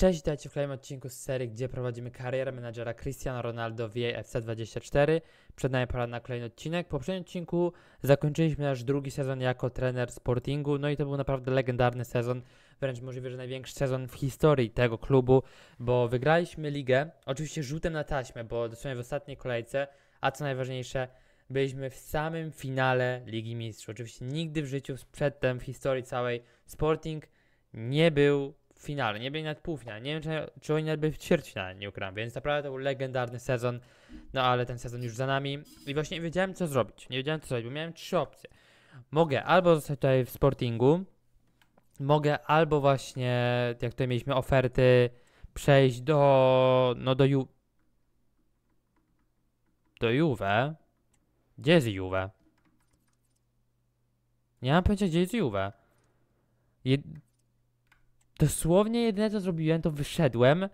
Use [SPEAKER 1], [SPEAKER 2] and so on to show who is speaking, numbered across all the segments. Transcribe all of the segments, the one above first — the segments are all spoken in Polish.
[SPEAKER 1] Cześć, witajcie w kolejnym odcinku z serii, gdzie prowadzimy karierę menadżera Cristiano Ronaldo w FC24. Przed nami pora na kolejny odcinek. Po poprzednim odcinku zakończyliśmy nasz drugi sezon jako trener Sportingu, no i to był naprawdę legendarny sezon, wręcz możliwe, że największy sezon w historii tego klubu, bo wygraliśmy ligę, oczywiście rzutem na taśmę, bo dosłownie w ostatniej kolejce, a co najważniejsze, byliśmy w samym finale Ligi Mistrzów. Oczywiście nigdy w życiu przedtem w historii całej Sporting nie był finale, nie byli nawet półfinale. Nie wiem, czy, czy oni nawet by w ćwierćfinale, nie ukryłem, więc naprawdę to był legendarny sezon, no ale ten sezon już za nami i właśnie nie wiedziałem, co zrobić. Nie wiedziałem, co zrobić, bo miałem trzy opcje. Mogę albo zostać tutaj w Sportingu, mogę albo właśnie, jak tutaj mieliśmy oferty, przejść do, no do Ju... Do Juve? Gdzie jest Juve? Nie mam pojęcia, gdzie jest Juve. Je Dosłownie jedyne co zrobiłem, to wyszedłem,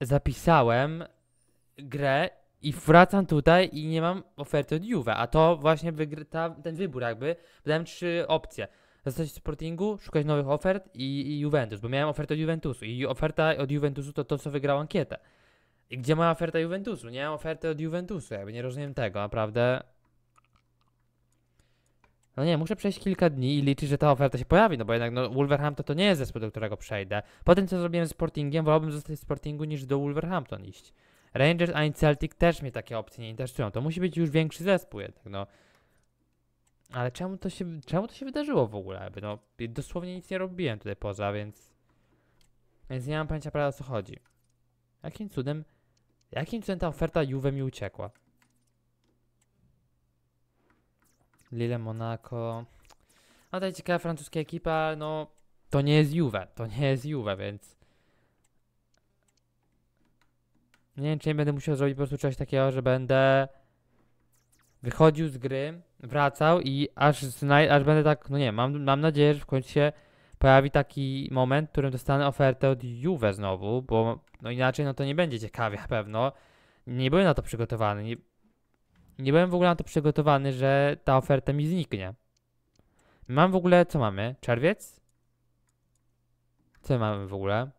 [SPEAKER 1] zapisałem grę i wracam tutaj i nie mam oferty od Juve, a to właśnie ta, ten wybór jakby, dałem trzy opcje. Zostać w Sportingu, szukać nowych ofert i, i, Juventus, bo miałem ofertę od Juventusu i oferta od Juventusu to to, co wygrało ankietę. I gdzie ma oferta Juventusu? Nie mam oferty od Juventusu, jakby nie rozumiem tego, naprawdę no nie, muszę przejść kilka dni i liczyć, że ta oferta się pojawi, no bo jednak no, Wolverhampton to nie jest zespół, do którego przejdę. Po tym, co zrobiłem z Sportingiem, wolałbym zostać w Sportingu niż do Wolverhampton iść. Rangers ani Celtic też mnie takie opcje nie interesują. To musi być już większy zespół jednak, no. Ale czemu to się, czemu to się wydarzyło w ogóle? No, dosłownie nic nie robiłem tutaj poza, więc... Więc nie mam pojęcia prawda o co chodzi. Jakim cudem... Jakim cudem ta oferta Juve mi uciekła? Lille, Monaco. a tutaj ciekawa francuska ekipa, no to nie jest Juve, to nie jest Juve, więc... Nie wiem, czy nie będę musiał zrobić po prostu czegoś takiego, że będę wychodził z gry, wracał i aż, aż będę tak, no nie, mam, mam nadzieję, że w końcu się pojawi taki moment, w którym dostanę ofertę od Juve znowu, bo no inaczej no to nie będzie ciekawie na pewno. Nie byłem na to przygotowany. Nie, nie byłem w ogóle na to przygotowany, że ta oferta mi zniknie. Mam w ogóle, co mamy? Czerwiec? Co mamy w ogóle?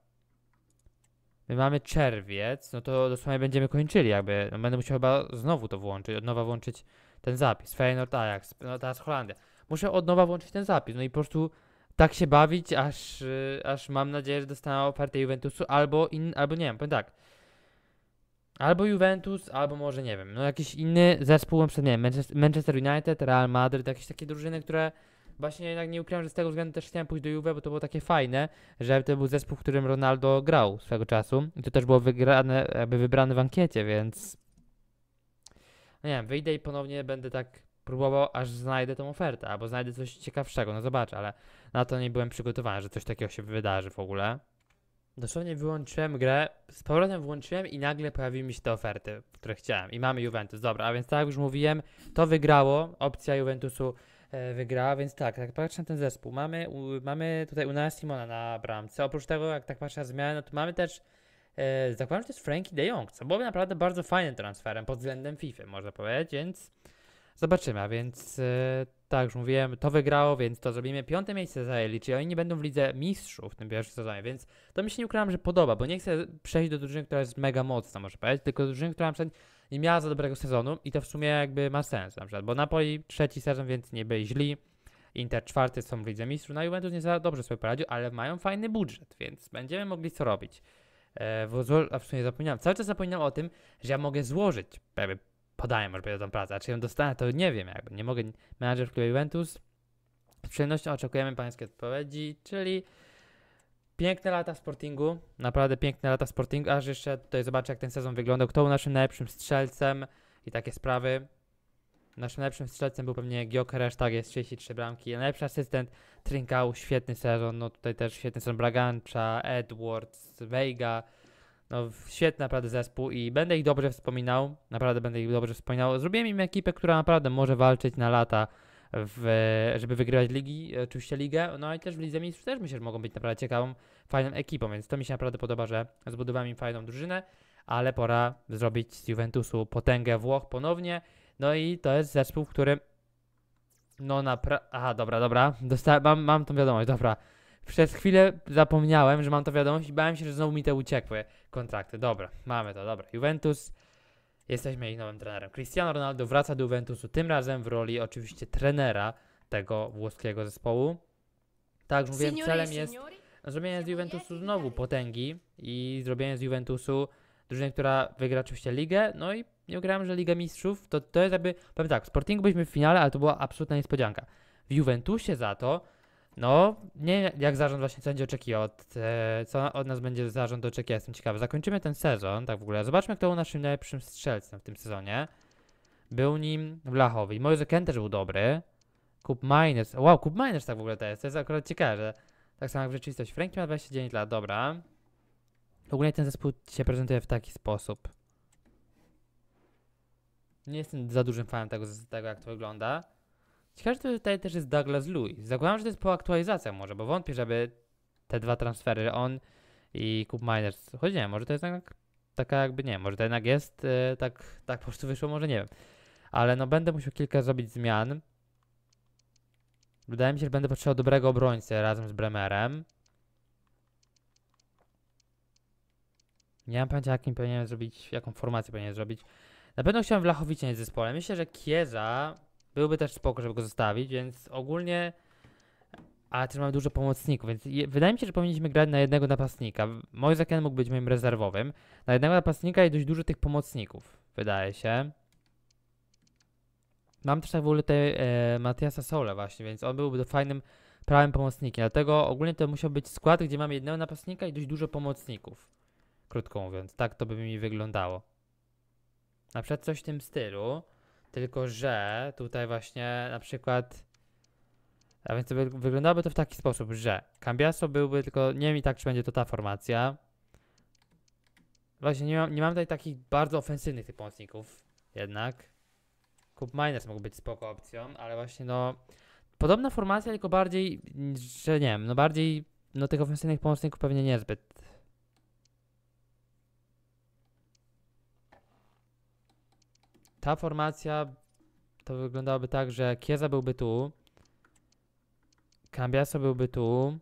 [SPEAKER 1] My mamy czerwiec, no to dosłownie będziemy kończyli jakby. No będę musiał chyba znowu to włączyć, od nowa włączyć ten zapis. Feyenoord Ajax, no teraz Holandia. Muszę od nowa włączyć ten zapis, no i po prostu tak się bawić, aż, y, aż mam nadzieję, że dostanę ofertę Juventusu albo in, albo nie wiem, powiem tak. Albo Juventus, albo może, nie wiem, no jakiś inny zespół, na przykład, nie wiem, Manchester United, Real Madrid, jakieś takie drużyny, które właśnie jednak nie ukryłem, że z tego względu też chciałem pójść do Juve, bo to było takie fajne, że to był zespół, w którym Ronaldo grał swego czasu i to też było wygrane, jakby wybrane w ankiecie, więc no nie wiem, wyjdę i ponownie będę tak próbował, aż znajdę tą ofertę, albo znajdę coś ciekawszego, no zobacz, ale na to nie byłem przygotowany, że coś takiego się wydarzy w ogóle. Dosłownie wyłączyłem grę, z powrotem włączyłem i nagle pojawiły mi się te oferty, które chciałem. I mamy Juventus, dobra, a więc tak jak już mówiłem, to wygrało, opcja Juventusu e, wygrała, więc tak, tak patrzę na ten zespół. Mamy, u, mamy tutaj Unai Simona na bramce, oprócz tego jak tak patrzę na zmianę, no to mamy też, e, zakładam, że to jest Frankie de Jong, co byłoby naprawdę bardzo fajnym transferem pod względem FIFA, można powiedzieć, więc zobaczymy, a więc... E, tak już mówiłem, to wygrało, więc to zrobimy. Piąte miejsce zajęli, czyli oni nie będą w lidze mistrzów w tym pierwszym sezonie, więc to mi się nie ukrywam, że podoba, bo nie chcę przejść do drużyny, która jest mega mocna, może powiedzieć, tylko drużyny, która na przykład nie miała za dobrego sezonu i to w sumie jakby ma sens na przykład, bo Napoli trzeci sezon, więc nie byli źli, Inter czwarty są w lidze mistrzów, no Juventus nie za dobrze sobie poradził, ale mają fajny budżet, więc będziemy mogli co robić. E, w, a w sumie zapomniałem, cały czas zapominam o tym, że ja mogę złożyć może żeby tą pracę. A czy ją dostanę, to nie wiem jakby. Nie mogę. Menadżer klubu Juventus. Z przyjemnością oczekujemy pańskiej odpowiedzi, czyli piękne lata Sportingu, naprawdę piękne lata Sportingu, aż jeszcze tutaj zobaczę jak ten sezon wyglądał, kto był naszym najlepszym strzelcem i takie sprawy. Naszym najlepszym strzelcem był pewnie Giokeresz, tak jest, 33 bramki, najlepszy asystent Trinkał, świetny sezon, no tutaj też świetny sezon Bragancza, Edwards, Veiga, no, świetny naprawdę zespół i będę ich dobrze wspominał. Naprawdę będę ich dobrze wspominał. Zrobiłem im ekipę, która naprawdę może walczyć na lata, w, żeby wygrywać ligi, oczywiście ligę. No i też w Lidze Mistrzów też myślę, że mogą być naprawdę ciekawą, fajną ekipą, więc to mi się naprawdę podoba, że zbudowałem im fajną drużynę, ale pora zrobić z Juventusu potęgę Włoch ponownie. No i to jest zespół, w którym no na Aha, dobra, dobra. Dosta... Mam, mam tą wiadomość, dobra. Przez chwilę zapomniałem, że mam to wiadomość i bałem się, że znowu mi te uciekły kontrakty. Dobra, mamy to, dobra. Juventus, jesteśmy ich nowym trenerem. Cristiano Ronaldo wraca do Juventusu, tym razem w roli oczywiście trenera tego włoskiego zespołu. Tak, mówię, mówiłem, celem jest zrobienie z Juventusu znowu potęgi i zrobienie z Juventusu drużyny, która wygra oczywiście ligę, no i nie ukrywam, że Liga Mistrzów, to to jest jakby, powiem tak, w Sportingu byliśmy w finale, ale to była absolutna niespodzianka. W Juventusie za to no, nie jak zarząd właśnie co będzie oczekiwał, od, e, co od nas będzie zarząd oczekiwał, jestem ciekawy. Zakończymy ten sezon, tak w ogóle. Zobaczmy, kto był naszym najlepszym strzelcem w tym sezonie. Był nim Wlachowi. Moje Kent też był dobry. Kup Miners. Wow, Kup Miners tak w ogóle to jest. To jest akurat ciekawe, że tak samo jak w rzeczywistości. Frank ma 29 lat, dobra. Ogólnie ten zespół się prezentuje w taki sposób. Nie jestem za dużym fanem tego, tego jak to wygląda. Ciekawe, że tutaj też jest Douglas Louis. Zakładam, że to jest po aktualizacji, może, bo wątpię, żeby te dwa transfery, on i Cup Miners, choć nie wiem, może to jest jednak taka jakby, nie może to jednak jest, y, tak, tak po prostu wyszło, może nie wiem. Ale no będę musiał kilka zrobić zmian. Wydaje mi się, że będę potrzebował dobrego obrońcy razem z Bremerem. Nie mam pojęcia, jakim powinienem zrobić, jaką formację powinienem zrobić. Na pewno chciałem Wlachowicie nie zespołem. Myślę, że Kieza Byłby też spoko, żeby go zostawić, więc ogólnie... A też mamy dużo pomocników, więc je, wydaje mi się, że powinniśmy grać na jednego napastnika. Moisaken mógł być moim rezerwowym. Na jednego napastnika i dość dużo tych pomocników, wydaje się. Mam też tak w ogóle te, e, Matiasa właśnie, więc on byłby fajnym prawym pomocnikiem. Dlatego ogólnie to musiał być skład, gdzie mamy jednego napastnika i dość dużo pomocników. Krótko mówiąc, tak to by mi wyglądało. Na przykład coś w tym stylu. Tylko, że tutaj właśnie na przykład... A więc wy wyglądałoby to w taki sposób, że Cambiaso byłby tylko... Nie wiem i tak, czy będzie to ta formacja. Właśnie nie mam, nie mam tutaj takich bardzo ofensywnych tych pomocników jednak. Kup Miners mógł być spoko opcją, ale właśnie no... Podobna formacja, tylko bardziej, że nie wiem, no bardziej, no tych ofensywnych pomocników pewnie niezbyt ta formacja to wyglądałoby tak, że Kieza byłby tu, Cambiaso byłby tu,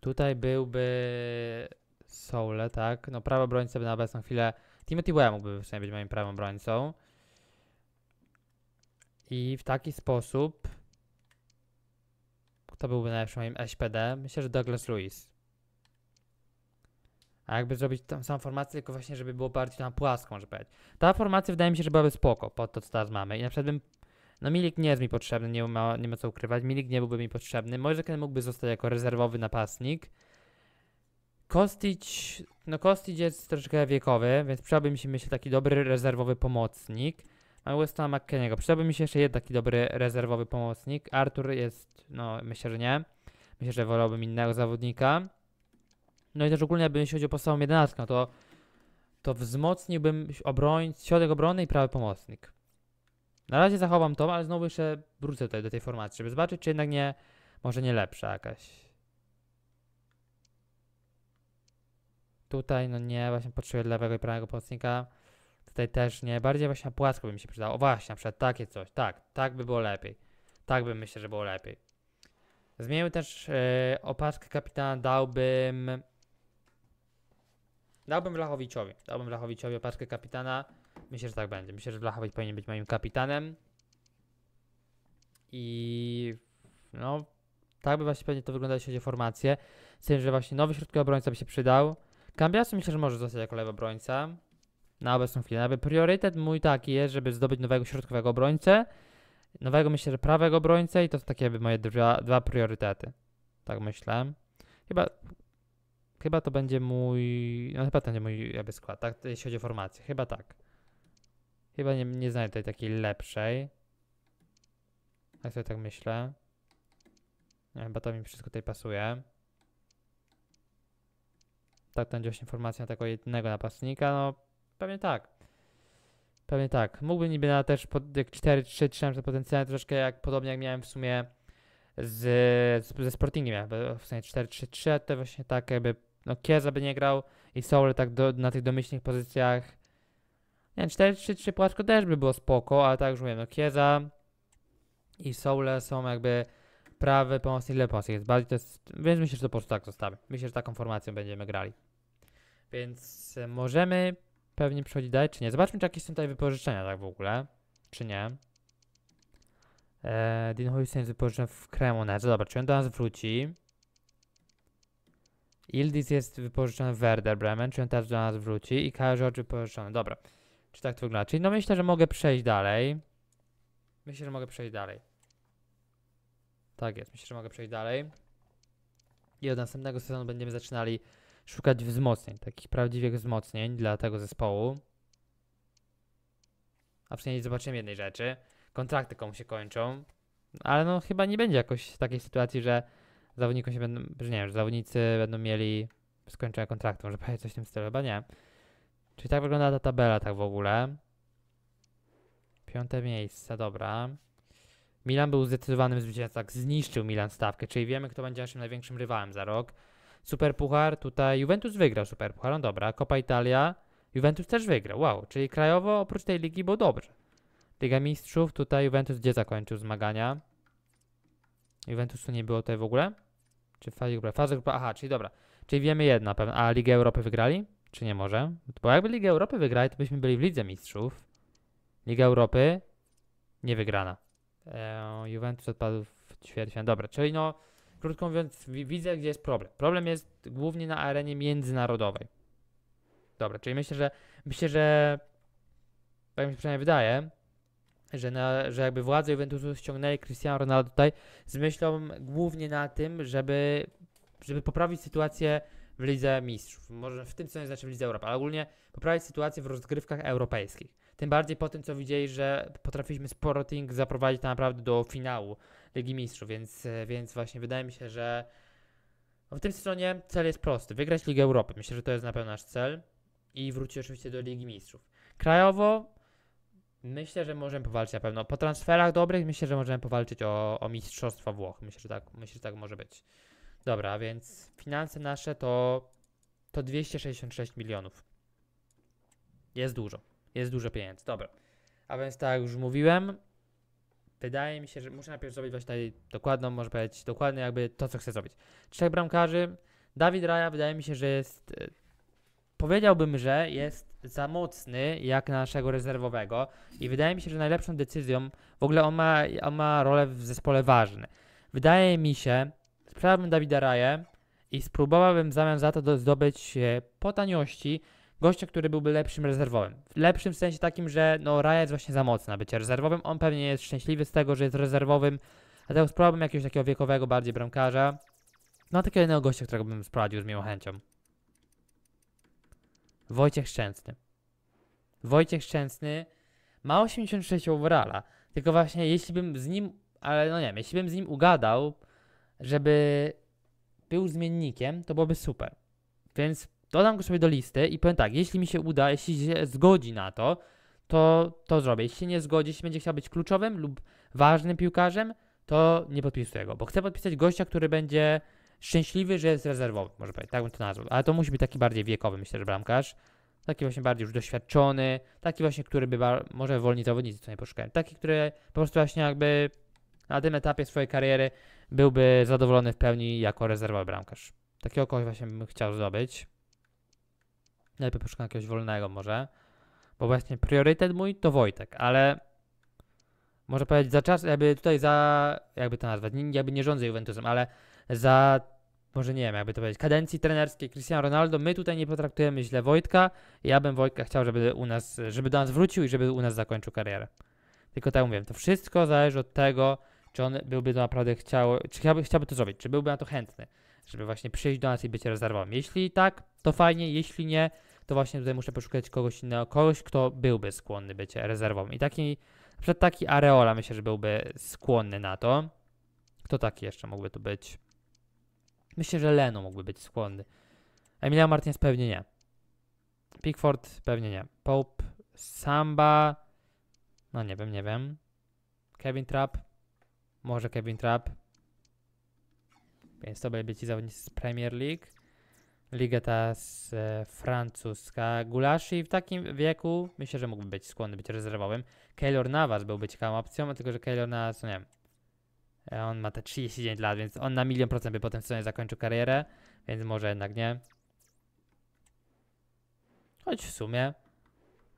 [SPEAKER 1] tutaj byłby Soule, tak? No prawo obrońca na obecną chwilę Timothy Weah mógłby sumie być moim prawym obrońcą. I w taki sposób kto byłby najlepszym moim SPD? Myślę, że Douglas Lewis a jakby zrobić tą samą formację, tylko właśnie, żeby było bardziej tam płaską, może powiedzieć. Ta formacja wydaje mi się, że byłaby spoko pod to, co teraz mamy. I na przykład bym, no Milik nie jest mi potrzebny, nie ma, nie ma co ukrywać, Milik nie byłby mi potrzebny. Może ten mógłby zostać jako rezerwowy napastnik. Kostić, no Kostić jest troszeczkę wiekowy, więc przydałby mi się, myślę, taki dobry rezerwowy pomocnik. Mamy Westona McKenniego. Przydałby mi się jeszcze jeden taki dobry rezerwowy pomocnik. Arthur jest, no myślę, że nie. Myślę, że wolałbym innego zawodnika. No i też ogólnie, jakby się chodzi o podstawą jedenastkę, no to, to wzmocniłbym obroń, środek obrony i prawy pomocnik. Na razie zachowam to, ale znowu jeszcze wrócę tutaj do tej formacji, żeby zobaczyć, czy jednak nie, może nie lepsza jakaś. Tutaj, no nie, właśnie potrzebuję lewego i prawego pomocnika. Tutaj też nie, bardziej właśnie na płasko by mi się przydało. O właśnie, na przykład takie coś, tak, tak by było lepiej. Tak bym myślę, że było lepiej. Zmienił też yy, opaskę kapitana, dałbym Dałbym Wlachowiczowi. Dałbym Wlachowiczowi opaskę kapitana. Myślę, że tak będzie. Myślę, że Wlachowicz powinien być moim kapitanem. I no, tak by właśnie pewnie to wyglądało, jeśli chodzi o formację. Z tym, że właśnie nowy środkowy obrońca by się przydał. Kambiasu myślę, że może zostać jako lewy obrońca na obecną chwilę. Aby priorytet mój taki jest, żeby zdobyć nowego środkowego obrońcę, nowego myślę, że prawego obrońcę i to są takie jakby moje dwa, dwa priorytety. Tak myślę. Chyba Chyba to będzie mój. No chyba to będzie mój jakby skład, tak? Jeśli chodzi o formację, chyba tak. Chyba nie, nie znajdę tutaj takiej lepszej. Jak sobie tak myślę. No, chyba to mi wszystko tutaj pasuje. Tak, to będzie właśnie formacja na jednego napastnika, no pewnie tak. Pewnie tak. Mógłbym niby na też pod, jak 4-3 trzymać za potencjalnie troszkę jak podobnie jak miałem w sumie z, z, ze Sportingiem, jakby w sensie 4-3-3, to właśnie tak jakby no Kieza by nie grał i Soul tak do, na tych domyślnych pozycjach. Nie 4-3-3 płasko też by było spoko, ale tak już mówię, no Kieza i Soule są jakby prawy pomocnik, lewy pomocnik. Jest bardziej to jest, więc myślę, że to po prostu tak zostawię. Myślę, że taką formacją będziemy grali. Więc e, możemy pewnie przychodzić dalej, czy nie. Zobaczmy, czy jakieś są tutaj wypożyczenia tak w ogóle, czy nie. Eee, Dean Houston jest wypożyczony w Cremoneze. Dobra, czy on do nas wróci? Ildis jest wypożyczony w Werder Bremen, czy on też do nas wróci i każdy George wypożyczony. Dobra, czy tak to wygląda? Czyli no myślę, że mogę przejść dalej. Myślę, że mogę przejść dalej. Tak jest, myślę, że mogę przejść dalej. I od następnego sezonu będziemy zaczynali szukać wzmocnień, takich prawdziwych wzmocnień dla tego zespołu. A przynajmniej zobaczymy jednej rzeczy. Kontrakty komu się kończą. Ale no chyba nie będzie jakoś takiej sytuacji, że zawodnikom się będą, że nie wiem, że zawodnicy będą mieli skończone kontrakty, może powiedzieć coś w tym stylu, chyba nie. Czyli tak wygląda ta tabela tak w ogóle. Piąte miejsce, dobra. Milan był zdecydowanym zwycięzcą, tak zniszczył Milan stawkę, czyli wiemy kto będzie naszym największym rywalem za rok. Superpuchar, tutaj Juventus wygrał Superpuchar, no dobra. Coppa Italia, Juventus też wygrał, wow. Czyli krajowo oprócz tej ligi było dobrze. Liga Mistrzów, tutaj Juventus gdzie zakończył zmagania? Juventusu nie było tutaj w ogóle? Czy w fazie grupowej? Faza grupowa, aha, czyli dobra. Czyli wiemy jedna A Ligę Europy wygrali? Czy nie może? Bo jakby Ligę Europy wygrali, to byśmy byli w Lidze Mistrzów. Liga Europy nie wygrana. E, eee, Juventus odpadł w ćwierćfinale. Dobra, czyli no, krótko mówiąc, widzę, gdzie jest problem. Problem jest głównie na arenie międzynarodowej. Dobra, czyli myślę, że myślę, że tak mi się przynajmniej wydaje, że, na, że jakby władze Juventusu ściągnęli Cristiano Ronaldo tutaj z myślą głównie na tym, żeby, żeby poprawić sytuację w Lidze Mistrzów. Może w tym sensie znaczy w Lidze Europy, ale ogólnie poprawić sytuację w rozgrywkach europejskich. Tym bardziej po tym, co widzieli, że potrafiliśmy Sporting zaprowadzić tak naprawdę do finału Ligi Mistrzów, więc, więc właśnie wydaje mi się, że w tym sensie cel jest prosty. Wygrać Ligę Europy. Myślę, że to jest na pewno nasz cel i wrócić oczywiście do Ligi Mistrzów. Krajowo Myślę, że możemy powalczyć na pewno. Po transferach dobrych myślę, że możemy powalczyć o, o mistrzostwa Włoch. Myślę, że tak, myślę, że tak może być. Dobra, więc finanse nasze to, to 266 milionów. Jest dużo. Jest dużo pieniędzy. Dobra. A więc tak jak już mówiłem, wydaje mi się, że muszę najpierw zrobić właśnie dokładną, może powiedzieć, dokładnie jakby to, co chcę zrobić. Trzech bramkarzy. Dawid Raja wydaje mi się, że jest... E, powiedziałbym, że jest za mocny jak naszego rezerwowego i wydaje mi się, że najlepszą decyzją, w ogóle on ma, on ma rolę w zespole ważny. Wydaje mi się, sprzedałbym Dawida Raję i spróbowałbym w zamian za to zdobyć e, po taniości gościa, który byłby lepszym rezerwowym. W lepszym sensie takim, że no Raja jest właśnie za mocna bycie rezerwowym, on pewnie jest szczęśliwy z tego, że jest rezerwowym, dlatego spróbowałbym jakiegoś takiego wiekowego bardziej bramkarza. No takiego jednego gościa, którego bym sprawdził z miłą chęcią. Wojciech Szczęsny. Wojciech Szczęsny ma 86 overalla, tylko właśnie jeśli bym z nim, ale no nie wiem, jeśli bym z nim ugadał, żeby był zmiennikiem, to byłoby super. Więc dodam go sobie do listy i powiem tak, jeśli mi się uda, jeśli się zgodzi na to, to to zrobię. Jeśli nie zgodzi, jeśli będzie chciał być kluczowym lub ważnym piłkarzem, to nie podpisuję go, bo chcę podpisać gościa, który będzie szczęśliwy, że jest rezerwowy, może powiedzieć, tak bym to nazwał. Ale to musi być taki bardziej wiekowy, myślę, że bramkarz. Taki właśnie bardziej już doświadczony, taki właśnie, który by może wolni zawodnicy tutaj poszukają. Taki, który po prostu właśnie jakby na tym etapie swojej kariery byłby zadowolony w pełni jako rezerwowy bramkarz. Takiego kogoś właśnie bym chciał zdobyć. Najlepiej poszukam jakiegoś wolnego może. Bo właśnie priorytet mój to Wojtek, ale może powiedzieć za czas, jakby tutaj za, jakby to nazwać, jakby nie rządzę Juventusem, ale za może nie wiem, jakby to powiedzieć, kadencji trenerskiej Cristiano Ronaldo, my tutaj nie potraktujemy źle Wojtka. Ja bym Wojtka chciał, żeby u nas, żeby do nas wrócił i żeby u nas zakończył karierę. Tylko tak mówię, to wszystko zależy od tego, czy on byłby to naprawdę chciał, czy chciałby, chciałby to zrobić, czy byłby na to chętny, żeby właśnie przyjść do nas i być rezerwą. Jeśli tak, to fajnie, jeśli nie, to właśnie tutaj muszę poszukać kogoś innego, kogoś, kto byłby skłonny być rezerwą. I taki, przed taki Areola myślę, że byłby skłonny na to. Kto taki jeszcze mógłby tu być? Myślę, że Leno mógłby być skłonny. Emilia Martins pewnie nie. Pickford pewnie nie. Pope, Samba, no nie wiem, nie wiem. Kevin Trapp, może Kevin Trapp. Więc to byli ci zawodnicy z Premier League. Liga ta z e, francuska. Gulaszy w takim wieku myślę, że mógłby być skłonny być rezerwowym. Keylor Navas byłby ciekawą opcją, tylko że Keylor Navas, no nie wiem, E, on ma te 39 lat, więc on na milion procent by potem w sumie zakończył karierę, więc może jednak nie. Choć w sumie.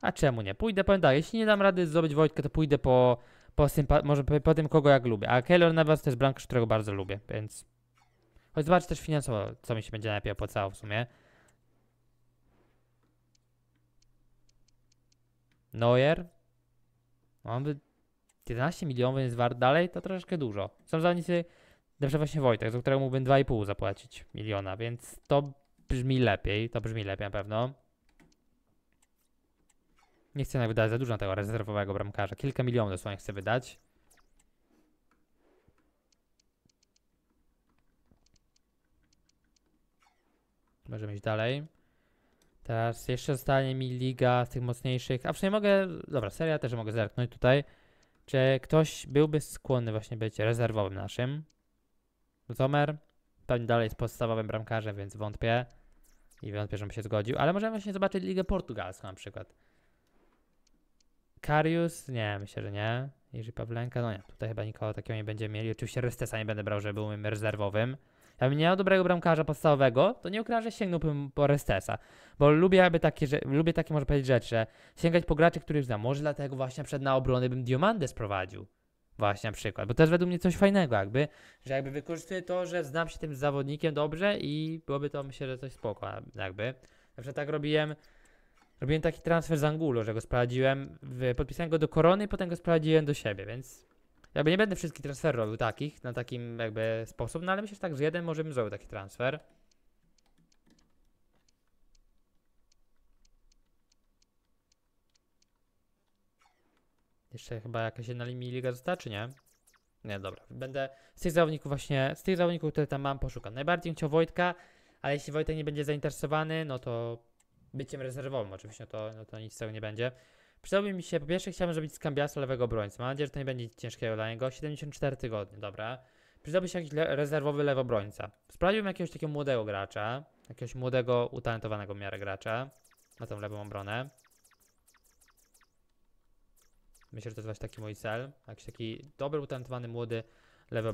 [SPEAKER 1] A czemu nie? Pójdę, powiem tak, jeśli nie dam rady zdobyć Wojtka, to pójdę po, po, może po, po tym, kogo jak lubię. A Keller nawet to jest blankarz, którego bardzo lubię, więc... Choć zobacz też finansowo, co mi się będzie najlepiej opłacało w sumie. Neuer. No on by 11 milionów jest wart dalej, to troszeczkę dużo. Są zawodnicy, na przykład właśnie Wojtek, za którego mógłbym 2,5 zapłacić miliona, więc to brzmi lepiej, to brzmi lepiej na pewno. Nie chcę wydać za dużo na tego rezerwowego bramkarza. Kilka milionów dosłownie chcę wydać. Możemy iść dalej. Teraz jeszcze zostanie mi liga z tych mocniejszych. A przynajmniej mogę. Dobra, seria też mogę zerknąć tutaj. Czy ktoś byłby skłonny właśnie być rezerwowym naszym? Zomer pewnie dalej jest podstawowym bramkarzem, więc wątpię. I wątpię, żebym się zgodził. Ale możemy właśnie zobaczyć Ligę Portugalską na przykład. Karius? Nie, myślę, że nie. Jerzy Pawlenka? No nie, tutaj chyba nikogo takiego nie będziemy mieli. Oczywiście Restesa nie będę brał, że był rezerwowym. Jakbym nie miał dobrego bramkarza podstawowego, to nie ukrywam, sięgnąłbym po Restesa. Bo lubię aby takie, że, lubię takie, może powiedzieć, rzeczy, że sięgać po graczy, których znam. Może dlatego właśnie przed na obronę bym Diomandes sprowadził. Właśnie na przykład, bo też według mnie coś fajnego jakby, że jakby wykorzystuję to, że znam się tym zawodnikiem dobrze i byłoby to myślę, że coś spoko jakby. Na przykład tak robiłem, robiłem taki transfer z Angulo, że go sprowadziłem, podpisałem go do Korony, potem go sprowadziłem do siebie, więc jakby nie będę wszystkich transferów robił takich, na takim jakby sposób, no ale myślę, że tak, że jeden może bym zrobił taki transfer. Jeszcze chyba jakaś jedna liga została, czy nie? Nie, dobra. Będę z tych zawodników właśnie, z tych zawodników, które tam mam, poszukam. Najbardziej bym chciał Wojtka, ale jeśli Wojtek nie będzie zainteresowany, no to byciem rezerwowym oczywiście, no to, no to nic z tego nie będzie. Przydałby mi się, po pierwsze chciałbym zrobić z lewego brońca Mam nadzieję, że to nie będzie ciężkiego dla niego. 74 tygodnie, dobra. Przydałby się jakiś le rezerwowy lewobrońca. Sprawdziłbym jakiegoś takiego młodego gracza. Jakiegoś młodego, utalentowanego w miarę gracza. Na tą lewą obronę. Myślę, że to jest właśnie taki mój cel. Jakiś taki dobry, utalentowany, młody lewy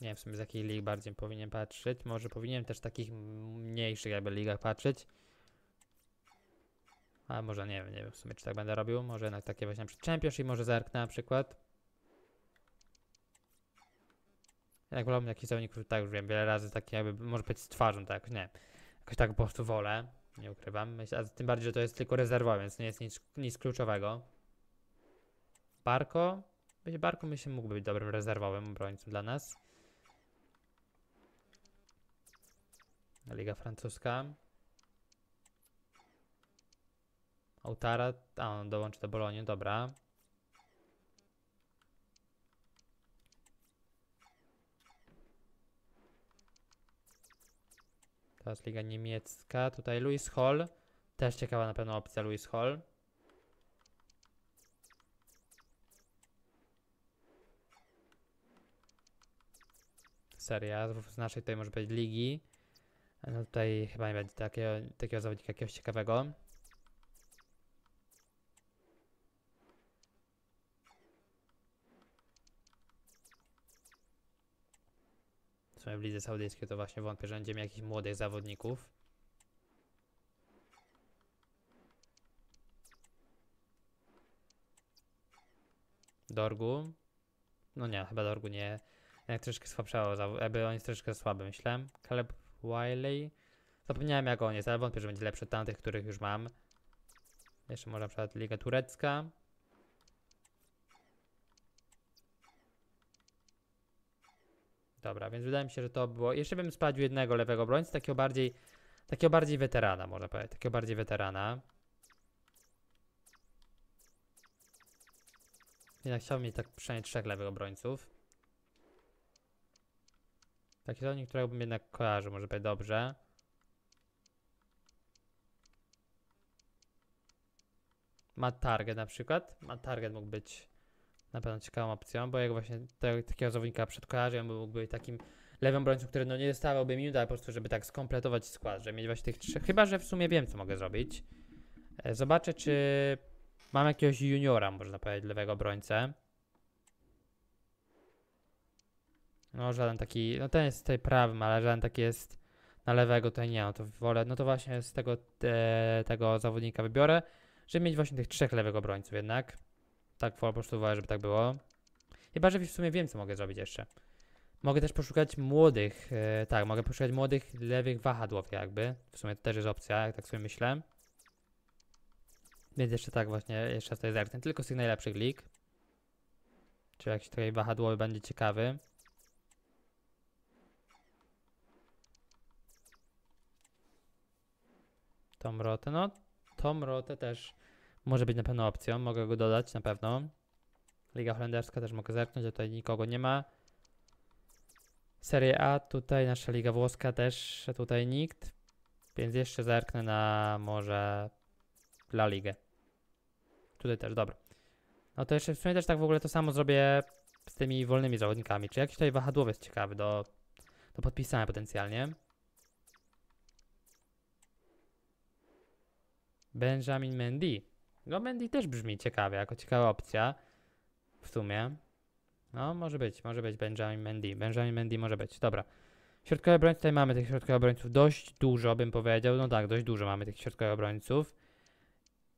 [SPEAKER 1] Nie wiem w sumie z jakich lig bardziej powinien patrzeć. Może powinienem też takich mniejszych jakby ligach patrzeć. A może nie wiem, nie wiem w sumie czy tak będę robił. Może jednak takie właśnie przy Championship może zerknę na przykład. Jednak wolałbym jakiś zawodników, tak już wiem, wiele razy takie jakby, może być z twarzą, tak, nie. Jakoś tak po prostu wolę, nie ukrywam. Myślę, a tym bardziej, że to jest tylko rezerwa, więc nie jest nic, nic kluczowego. Barko? Barko myślę mógłby być dobrym rezerwowym obrońcą dla nas. Liga francuska. Autara, a on dołączy do Bolonii, dobra. Teraz Liga Niemiecka, tutaj Louis Hall, też ciekawa na pewno opcja Louis Hall. Seria, z naszej tutaj może być ligi. No tutaj chyba nie będzie takiego, takiego zawodnika jakiegoś ciekawego. W sumie w Lidze Saudyjskiej to właśnie wątpię, że będziemy jakichś młodych zawodników. Dorgu. No nie, chyba Dorgu nie. Jak troszeczkę słabszało, jakby on jest troszkę słaby, myślałem. Kaleb Wiley. Zapomniałem jak on jest, ale wątpię, że będzie lepszy od tamtych, których już mam. Jeszcze może na przykład Liga Turecka. Dobra, więc wydaje mi się, że to było... Jeszcze bym sprawdził jednego lewego obrońcy, takiego bardziej... Takiego bardziej weterana, można powiedzieć. Takiego bardziej weterana. Jednak chciałbym mieć tak przynajmniej trzech lewych obrońców. Taki zawodnik, którego bym jednak kojarzył, może być dobrze. Ma target na przykład. Ma target mógł być na pewno ciekawą opcją, bo jak właśnie te, takiego zawodnika przed kojarzem mógł być takim lewym brońcem, który no nie dostawałby minut, ale po prostu, żeby tak skompletować skład, żeby mieć właśnie tych trzech. Chyba, że w sumie wiem, co mogę zrobić. E, zobaczę, czy mam jakiegoś juniora, można powiedzieć, lewego brońcę. No żaden taki, no ten jest tutaj prawym, ale żaden taki jest na lewego tutaj nie, no to wolę, no to właśnie z tego, te, tego zawodnika wybiorę, żeby mieć właśnie tych trzech lewego obrońców jednak. Tak po prostu wolę, żeby tak było. Chyba, że w sumie wiem, co mogę zrobić jeszcze. Mogę też poszukać młodych, e, tak, mogę poszukać młodych lewych wahadłów jakby. W sumie to też jest opcja, jak tak sobie myślę. Więc jeszcze tak właśnie, jeszcze tutaj zerknę, tylko z tych najlepszych lig. Czy jakiś tutaj wahadłowy będzie ciekawy. Tom Rotę. no Tom Rotę też może być na pewno opcją, mogę go dodać na pewno. Liga holenderska też mogę zerknąć, że tutaj nikogo nie ma. Serie A, tutaj nasza liga włoska też tutaj nikt. Więc jeszcze zerknę na może La Ligę. Tutaj też, dobra. No to jeszcze w sumie też tak w ogóle to samo zrobię z tymi wolnymi zawodnikami. Czy jakiś tutaj wahadłowiec ciekawy do, do podpisania potencjalnie. Benjamin Mendy. No Mendy też brzmi ciekawie, jako ciekawa opcja. W sumie. No, może być, może być Benjamin Mendy. Benjamin Mendy może być, dobra. Środkowe obrońcy, tutaj mamy tych środkowych obrońców dość dużo, bym powiedział. No tak, dość dużo mamy tych środkowych obrońców.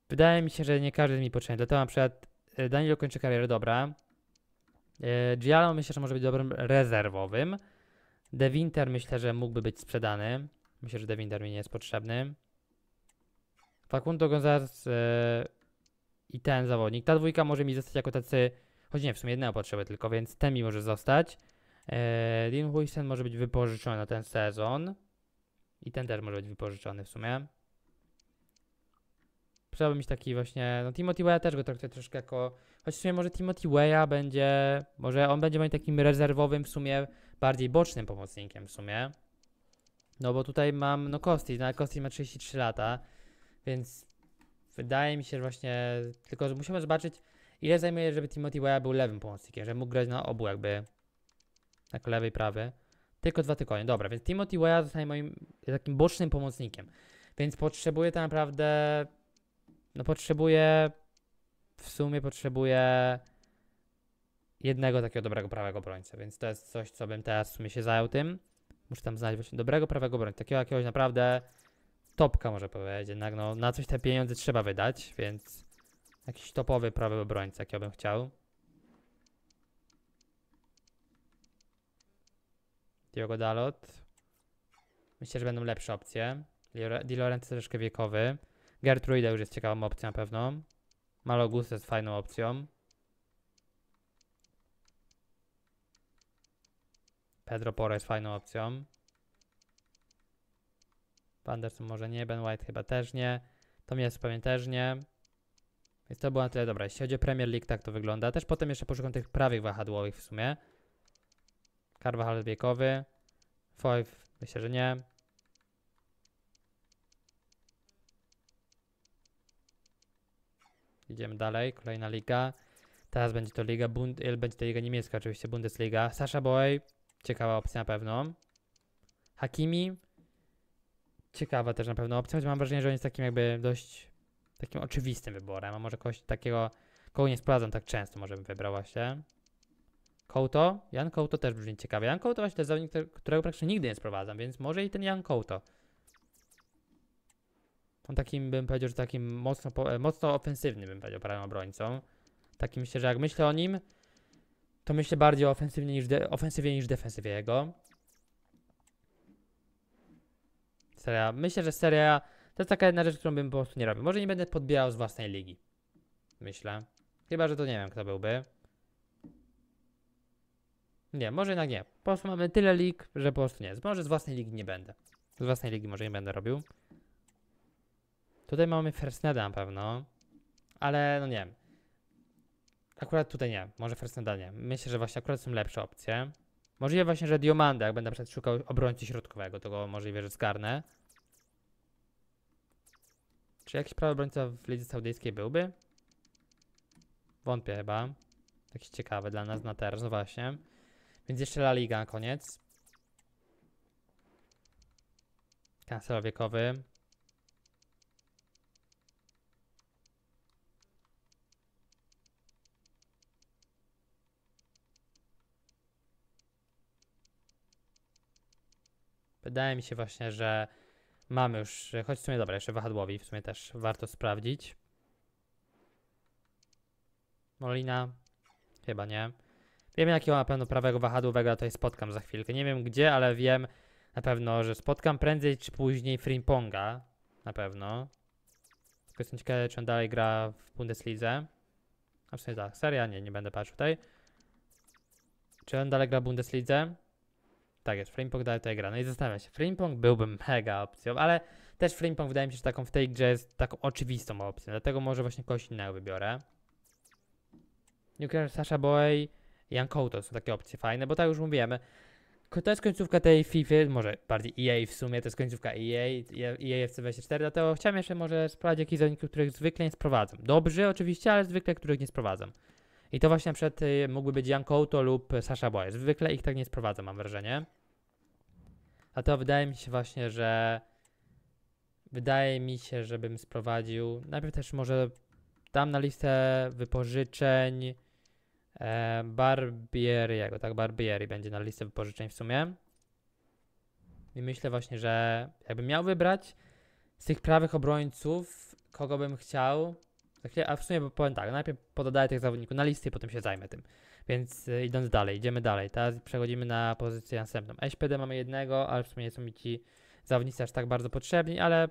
[SPEAKER 1] Wydaje mi się, że nie każdy mi potrzebny. Dlatego na przykład e, Daniel kończy karierę, dobra. Giallo e, myślę, że może być dobrym rezerwowym. De Winter myślę, że mógłby być sprzedany. Myślę, że De Winter mi nie jest potrzebny. Facundo Gonzalez yy, e, i ten zawodnik. Ta dwójka może mi zostać jako tacy, choć nie, w sumie jednego potrzeby tylko, więc ten mi może zostać. Yy, Lin Huisen może być wypożyczony na ten sezon. I ten też może być wypożyczony w sumie. Trzeba mieć taki właśnie, no Timothy Weya też go traktuję troszkę jako, choć w sumie może Timothy Weya będzie, może on będzie moim takim rezerwowym w sumie, bardziej bocznym pomocnikiem w sumie. No bo tutaj mam, no Kostis, no Kostis ma 33 lata, więc wydaje mi się, że właśnie, tylko że musimy zobaczyć, ile zajmuje, żeby Timothy Weah był lewym pomocnikiem, żeby mógł grać na obu jakby, tak lewy i prawy. Tylko dwa tygodnie, dobra, więc Timothy Weah zostanie moim takim bocznym pomocnikiem. Więc potrzebuję tak naprawdę, no potrzebuję, w sumie potrzebuję jednego takiego dobrego prawego obrońca, więc to jest coś, co bym teraz w sumie się zajął tym. Muszę tam znaleźć właśnie dobrego prawego obrońca, takiego jakiegoś naprawdę topka, może powiedzieć. Jednak no, na coś te pieniądze trzeba wydać, więc jakiś topowy prawy obrońca, jakiego bym chciał. Diogo Dalot. Myślę, że będą lepsze opcje. Di Lorenzo troszkę wiekowy. Gertrude, już jest ciekawą opcją na pewno. Malogus jest fajną opcją. Pedro Poro jest fajną opcją. Anderson może nie, Ben White chyba też nie. Tomias pewnie też nie. Więc to było na tyle dobra. Jeśli chodzi o Premier League, tak to wygląda. Też potem jeszcze poszukam tych prawych wahadłowych w sumie. Carvajal wiekowy. Five, myślę, że nie. Idziemy dalej, kolejna liga. Teraz będzie to liga, Bund będzie to liga niemiecka oczywiście, Bundesliga. Sasha Boy, ciekawa opcja na pewno. Hakimi, ciekawa też na pewno opcja, choć mam wrażenie, że on jest takim jakby dość takim oczywistym wyborem, a może kogoś takiego, kogo nie sprawdzam tak często, może bym wybrał właśnie. Kołto, Jan Kołto też brzmi ciekawie. Jan Kołto właśnie to jest zawodnik, którego praktycznie nigdy nie sprowadzam, więc może i ten Jan Kołto. On takim, bym powiedział, że takim mocno, e, mocno ofensywnym, bym powiedział, prawym obrońcą. Takim myślę, że jak myślę o nim, to myślę bardziej o niż, de, niż defensywie jego. Seria, myślę, że seria to jest taka jedna rzecz, którą bym po prostu nie robił. Może nie będę podbijał z własnej ligi. Myślę. Chyba, że to nie wiem, kto byłby. Nie, może jednak nie. Po prostu mamy tyle lig, że po prostu nie. Może z własnej ligi nie będę. Z własnej ligi może nie będę robił. Tutaj mamy Fersneda na pewno. Ale no nie wiem. Akurat tutaj nie. Może Fersneda nie. Myślę, że właśnie akurat są lepsze opcje. Możliwe właśnie, że Diomanda, jak będę na przykład szukał obrońcy środkowego, to go możliwe, że zgarnę. Czy jakiś prawy obrońca w Lidze Saudyjskiej byłby? Wątpię chyba. Jakiś ciekawy dla nas na teraz, no właśnie. Więc jeszcze La Liga na koniec. Kancel wiekowy. Wydaje mi się właśnie, że mamy już, choć w sumie dobra, jeszcze wahadłowi w sumie też warto sprawdzić. Molina? Chyba nie. Wiem jakiego na pewno prawego wahadłowego tutaj spotkam za chwilkę. Nie wiem gdzie, ale wiem na pewno, że spotkam prędzej czy później Frimponga. Na pewno. Tylko jestem ciekawy, czy on dalej gra w Bundeslidze. A w sumie tak, seria? Nie, nie będę patrzył tutaj. Czy on dalej gra w Bundeslidze? Tak jest, Frimpong dalej tutaj gra. No i zastanawiam się, Frimpong byłby mega opcją, ale też Frimpong wydaje mi się, że taką w tej grze jest taką oczywistą opcją, dlatego może właśnie kogoś innego wybiorę. Nuclear Sasha Boy, Jan Couto są takie opcje fajne, bo tak już mówiłem. To jest końcówka tej FIFA, może bardziej EA w sumie, to jest końcówka EA, EA FC24, dlatego chciałem jeszcze może sprawdzić jakieś zawodników, których zwykle nie sprowadzam. Dobrzy oczywiście, ale zwykle których nie sprowadzam. I to właśnie na przykład y, mógłby być Jan Couto lub Sasha Boy. Zwykle ich tak nie sprowadzam, mam wrażenie. A to wydaje mi się właśnie, że wydaje mi się, żebym sprowadził. Najpierw też może dam na listę wypożyczeń e, Barbieriego, tak? Barbieri będzie na listę wypożyczeń w sumie. I myślę właśnie, że jakbym miał wybrać z tych prawych obrońców, kogo bym chciał, a w sumie powiem tak, najpierw pododaję tych zawodników na listę i potem się zajmę tym. Więc y, idąc dalej, idziemy dalej. Teraz przechodzimy na pozycję następną. SPD mamy jednego, ale w sumie nie są mi ci zawodnicy aż tak bardzo potrzebni, ale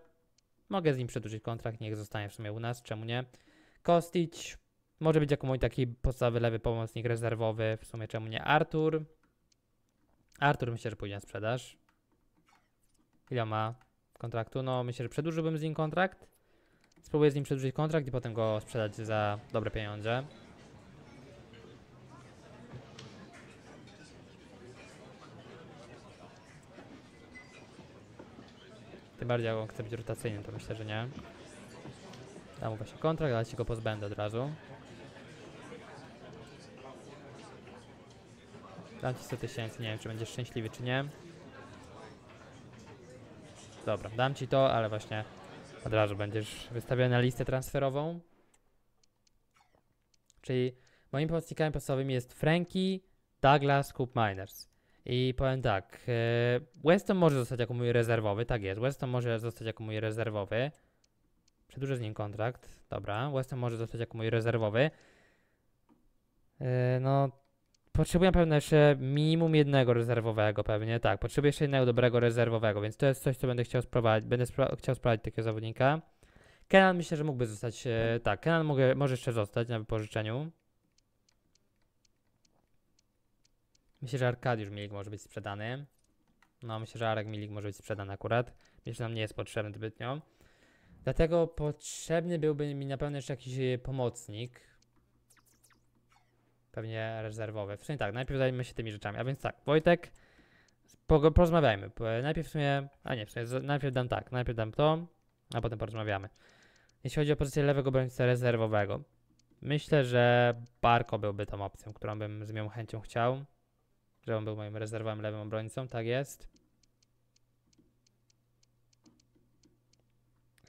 [SPEAKER 1] mogę z nim przedłużyć kontrakt, niech zostanie w sumie u nas, czemu nie? Kostić może być jako mój taki podstawowy lewy pomocnik rezerwowy, w sumie czemu nie? Artur. Artur myślę, że pójdzie na sprzedaż. Ile ma kontraktu? No myślę, że przedłużyłbym z nim kontrakt. Spróbuję z nim przedłużyć kontrakt i potem go sprzedać za dobre pieniądze. tym bardziej jak on chce być rotacyjny, to myślę, że nie. Dam mu właśnie kontrakt, ale się go pozbędę od razu. Dam ci 100 tysięcy, nie wiem czy będziesz szczęśliwy czy nie. Dobra, dam ci to, ale właśnie od razu będziesz wystawiony na listę transferową. Czyli moimi pomocnikami podstawowymi jest Frankie, Douglas, Coop Miners. I powiem tak, e, Weston może zostać jako mój rezerwowy, tak jest, Weston może zostać jako mój rezerwowy. Przedłużę z nim kontrakt, dobra, Weston może zostać jako mój rezerwowy. E, no, potrzebuję pewnie jeszcze minimum jednego rezerwowego pewnie, tak, potrzebuję jeszcze jednego dobrego rezerwowego, więc to jest coś, co będę chciał sprowadzić, będę chciał sprowadzić takiego zawodnika. Kenan myślę, że mógłby zostać, e, tak, Kenan może jeszcze zostać na wypożyczeniu. Myślę, że Arkadiusz Milik może być sprzedany. No, myślę, że Arek Milik może być sprzedany akurat. Myślę, że nam nie jest potrzebny zbytnio. Dlatego potrzebny byłby mi na pewno jeszcze jakiś y, pomocnik. Pewnie rezerwowy. W sumie tak, najpierw zajmijmy się tymi rzeczami. A więc tak, Wojtek, porozmawiajmy. Najpierw w sumie, a nie, w sumie najpierw dam tak, najpierw dam to, a potem porozmawiamy. Jeśli chodzi o pozycję lewego obrońcy rezerwowego, myślę, że Barko byłby tą opcją, którą bym z miłą chęcią chciał że on był moim rezerwowym lewym obrońcą, tak jest.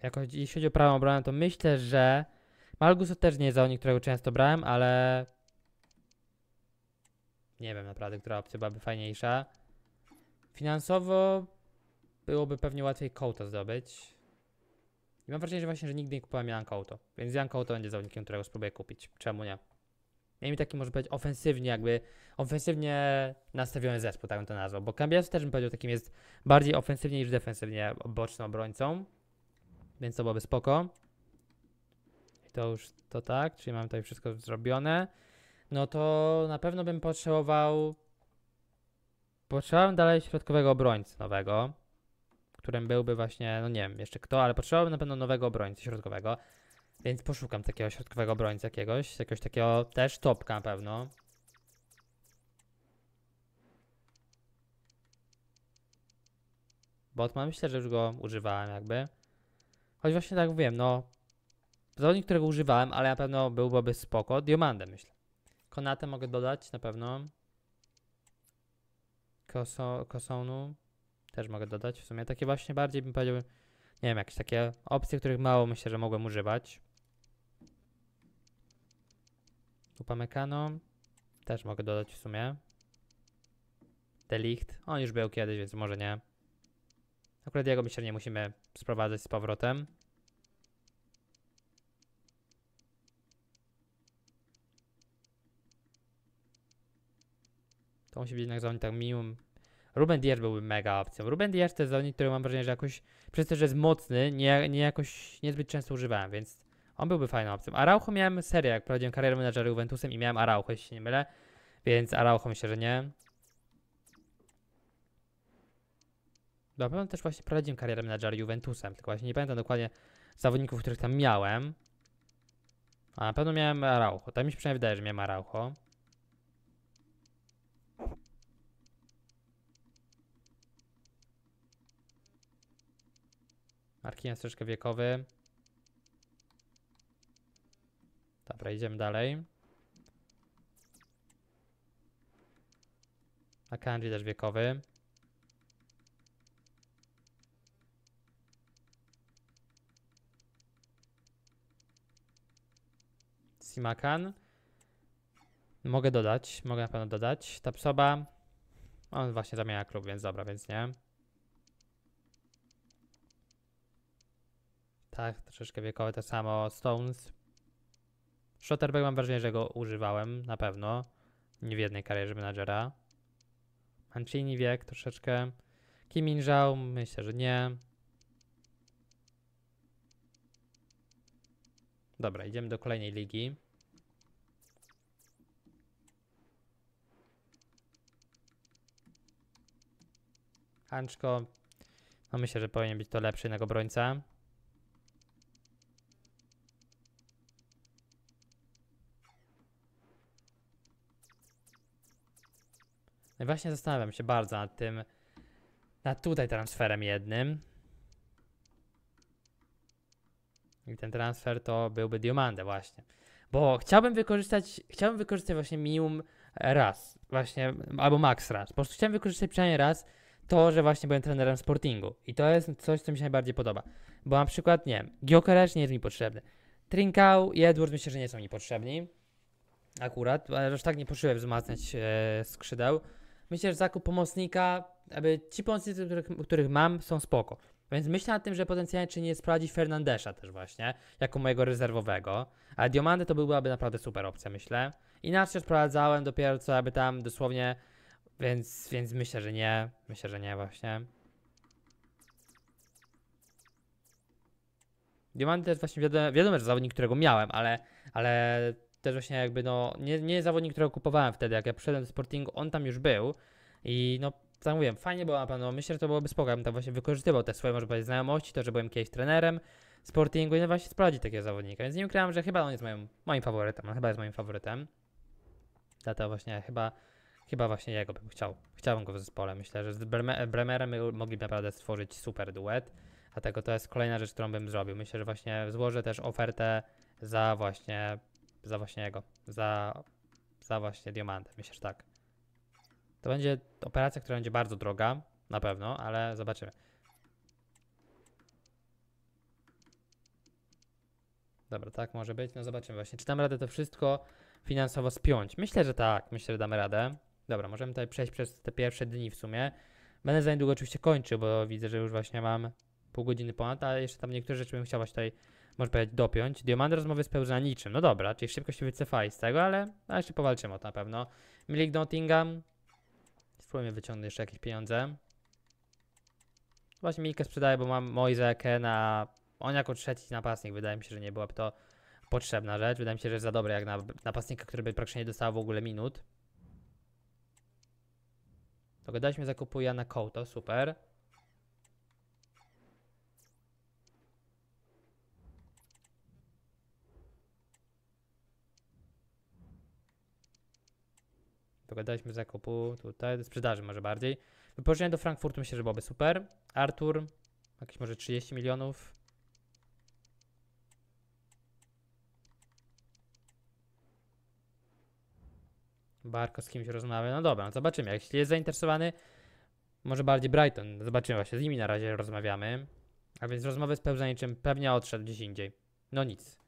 [SPEAKER 1] Jak jeśli chodzi o prawą obronę, to myślę, że Malgusu też nie jest zawodnik, którego często brałem, ale nie wiem naprawdę, która opcja byłaby fajniejsza. Finansowo byłoby pewnie łatwiej Kołto zdobyć. I mam wrażenie, że właśnie, że nigdy nie kupowałem Jan Kouto, więc Jan Kouto będzie zawodnikiem, którego spróbuję kupić. Czemu nie? Miejmy taki, może powiedzieć, ofensywnie jakby, ofensywnie nastawiony zespół, tak bym to nazwał, bo Cambiasu też bym powiedział takim jest bardziej ofensywnie niż defensywnie bocznym obrońcą, więc to byłoby spoko. I to już to tak, czyli mam tutaj wszystko zrobione. No to na pewno bym potrzebował, potrzebowałem dalej środkowego obrońcy nowego, którym byłby właśnie, no nie wiem jeszcze kto, ale potrzebowałbym na pewno nowego obrońcy środkowego. Więc poszukam takiego środkowego brońca jakiegoś, jakiegoś takiego też topka na pewno. Botman myślę, że już go używałem jakby. Choć właśnie tak wiem, no zawodnik, którego używałem, ale na pewno byłby spoko. Diomandę myślę. Konatę mogę dodać na pewno. Koso, kosonu też mogę dodać. W sumie takie właśnie bardziej bym powiedział, nie wiem, jakieś takie opcje, których mało myślę, że mogłem używać. Upamecano. Też mogę dodać w sumie. Delicht. On już był kiedyś, więc może nie. Akurat jego myślę nie musimy sprowadzać z powrotem. To musi być jednak zawodnik tak minimum. Ruben Diaz byłby mega opcją. Ruben Diaz to jest zawodnik, który mam wrażenie, że jakoś przez to, że jest mocny, nie, nie jakoś niezbyt często używałem, więc on byłby fajną opcją. Araujo miałem serię, jak prowadziłem karierę menadżera Juventusem i miałem Araujo, jeśli się nie mylę. Więc Araujo myślę, że nie. Dobra, no też właśnie prowadziłem karierę menadżera Juventusem, tylko właśnie nie pamiętam dokładnie zawodników, których tam miałem. A na pewno miałem Araujo. Tak mi się przynajmniej wydaje, że miałem Araujo. Markinias troszkę wiekowy. Dobra, idziemy dalej. A kanji też wiekowy. Simakan. Mogę dodać, mogę na pewno dodać. Ta Tapsoba. On właśnie zamienia klub, więc dobra, więc nie. Tak, troszeczkę wiekowe to samo. Stones. Schotterberg mam wrażenie, że go używałem na pewno. Nie w jednej karierze menadżera. Mancini wiek troszeczkę. Kim Min myślę, że nie. Dobra, idziemy do kolejnej ligi. Hanczko, no myślę, że powinien być to lepszy innego obrońca. No i właśnie zastanawiam się bardzo nad tym, nad tutaj transferem jednym. I ten transfer to byłby Diomande właśnie. Bo chciałbym wykorzystać, chciałbym wykorzystać właśnie minimum raz, właśnie, albo max raz. Po prostu chciałem wykorzystać przynajmniej raz to, że właśnie byłem trenerem sportingu. I to jest coś, co mi się najbardziej podoba. Bo na przykład, nie wiem, nie jest mi potrzebny. Trinkau i Edward myślę, że nie są mi potrzebni. Akurat, ale aż tak nie potrzebuję wzmacniać e, skrzydeł myślę, że zakup pomocnika, aby ci pomocnicy, których, których mam, są spoko. Więc myślę nad tym, że potencjalnie czy nie sprowadzić Fernandesza też właśnie, jako mojego rezerwowego. a diomandy to byłaby naprawdę super opcja, myślę. Inaczej sprawdzałem dopiero co, aby tam dosłownie, więc, więc myślę, że nie. Myślę, że nie właśnie. diomandy też właśnie wiadomo, wiadomo, że zawodnik, którego miałem, ale, ale też właśnie jakby no, nie, nie zawodnik, którego kupowałem wtedy, jak ja przyszedłem do Sportingu, on tam już był i no, tak mówiłem, fajnie było na pewno, myślę, że to byłoby spoko, bym tam właśnie wykorzystywał te swoje, może powiedzieć, znajomości, to, że byłem kiedyś trenerem Sportingu i no właśnie sprawdzić takiego zawodnika, więc nie ukrywam, że chyba on jest moim, moim faworytem, on chyba jest moim faworytem, dlatego właśnie chyba, chyba właśnie jego bym chciał, chciałbym go w zespole, myślę, że z Bremerem mogliby naprawdę stworzyć super duet, dlatego to jest kolejna rzecz, którą bym zrobił, myślę, że właśnie złożę też ofertę za właśnie za właśnie jego. Za, za właśnie diamantem. Myślę, że tak. To będzie operacja, która będzie bardzo droga. Na pewno, ale zobaczymy. Dobra, tak może być. No zobaczymy właśnie. Czy damy radę to wszystko finansowo spiąć? Myślę, że tak. Myślę, że damy radę. Dobra, możemy tutaj przejść przez te pierwsze dni w sumie. Będę za niedługo oczywiście kończył, bo widzę, że już właśnie mam pół godziny ponad, ale jeszcze tam niektóre rzeczy bym chciał właśnie tutaj można powiedzieć, dopiąć. Diomand rozmowy z niczym. No dobra, czyli szybko się wycofali z tego, ale, ale jeszcze powalczymy o to na pewno. Milik Nottingham. Spróbujmy wyciągnąć jeszcze jakieś pieniądze. Właśnie Milikę sprzedaję, bo mam Moise na. On jako trzeci napastnik, wydaje mi się, że nie byłaby to potrzebna rzecz. Wydaje mi się, że jest za dobre jak na napastnika, który by praktycznie nie dostał w ogóle minut. Dogadaliśmy zakupu Jana Kołto, super. pogadaliśmy zakupu tutaj, sprzedaży może bardziej. Wypożyczenie do Frankfurtu myślę, że byłoby super. Artur, jakieś może 30 milionów. Barko z kimś rozmawia. No dobra, no zobaczymy. Jeśli jest zainteresowany, może bardziej Brighton. Zobaczymy, właśnie z nimi na razie rozmawiamy. A więc rozmowy z pełzaniczym pewnie odszedł gdzieś indziej. No nic.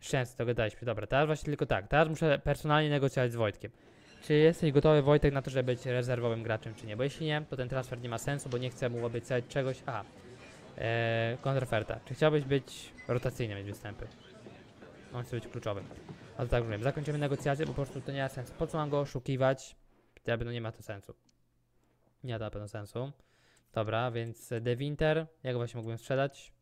[SPEAKER 1] Szczęście dogadaliśmy. Dobra, teraz właśnie tylko tak. Teraz muszę personalnie negocjować z Wojtkiem. Czy jesteś gotowy, Wojtek, na to, żeby być rezerwowym graczem, czy nie? Bo jeśli nie, to ten transfer nie ma sensu, bo nie chcę mu obiecać czegoś. Aha, e, Czy chciałbyś być rotacyjny, mieć występy? On chce być kluczowym. A to tak rozumiem. Zakończymy negocjacje, bo po prostu to nie ma sensu. Po co mam go oszukiwać? Ja no nie ma to sensu. Nie ma to na pewno sensu. Dobra, więc The Winter, jak właśnie mógłbym sprzedać?